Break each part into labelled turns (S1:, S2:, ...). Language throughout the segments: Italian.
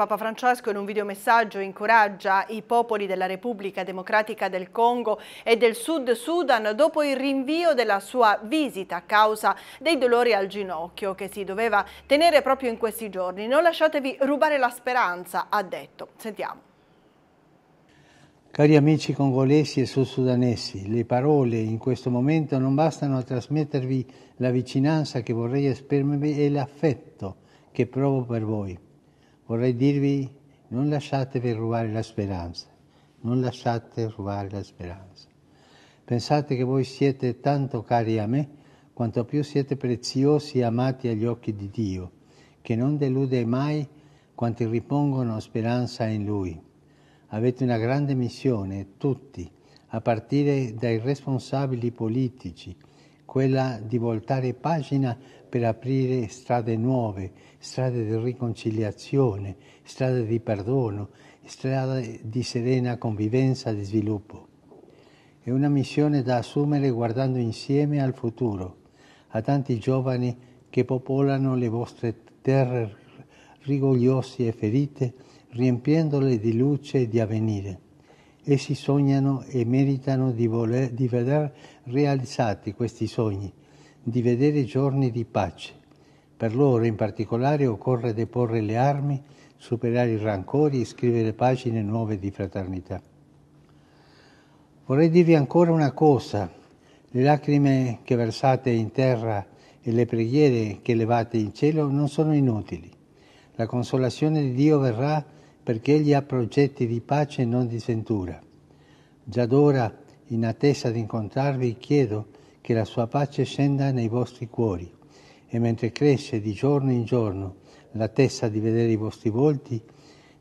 S1: Papa Francesco in un videomessaggio incoraggia i popoli della Repubblica Democratica del Congo e del Sud Sudan dopo il rinvio della sua visita a causa dei dolori al ginocchio che si doveva tenere proprio in questi giorni. Non lasciatevi rubare la speranza, ha detto. Sentiamo.
S2: Cari amici congolesi e sudsudanesi, le parole in questo momento non bastano a trasmettervi la vicinanza che vorrei esprimervi e l'affetto che provo per voi vorrei dirvi non lasciatevi rubare la speranza, non lasciate rubare la speranza. Pensate che voi siete tanto cari a me quanto più siete preziosi e amati agli occhi di Dio, che non delude mai quanti ripongono speranza in Lui. Avete una grande missione, tutti, a partire dai responsabili politici quella di voltare pagina per aprire strade nuove, strade di riconciliazione, strade di perdono, strade di serena convivenza e di sviluppo. È una missione da assumere guardando insieme al futuro, a tanti giovani che popolano le vostre terre rigogliose e ferite, riempiendole di luce e di avvenire. Essi sognano e meritano di, voler, di veder realizzati questi sogni, di vedere giorni di pace. Per loro in particolare occorre deporre le armi, superare i rancori e scrivere pagine nuove di fraternità. Vorrei dirvi ancora una cosa, le lacrime che versate in terra e le preghiere che levate in cielo non sono inutili. La consolazione di Dio verrà perché egli ha progetti di pace e non di sventura. Già d'ora, in attesa di incontrarvi, chiedo che la sua pace scenda nei vostri cuori e mentre cresce di giorno in giorno l'attesa di vedere i vostri volti,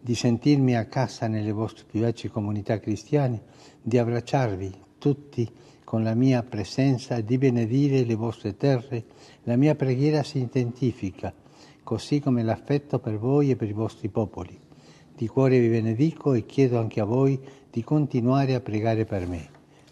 S2: di sentirmi a casa nelle vostre più vecchie comunità cristiane, di abbracciarvi tutti con la mia presenza e di benedire le vostre terre, la mia preghiera si intensifica, così come l'affetto per voi e per i vostri popoli. Di cuore vi benedico e chiedo anche a voi di continuare a pregare per me.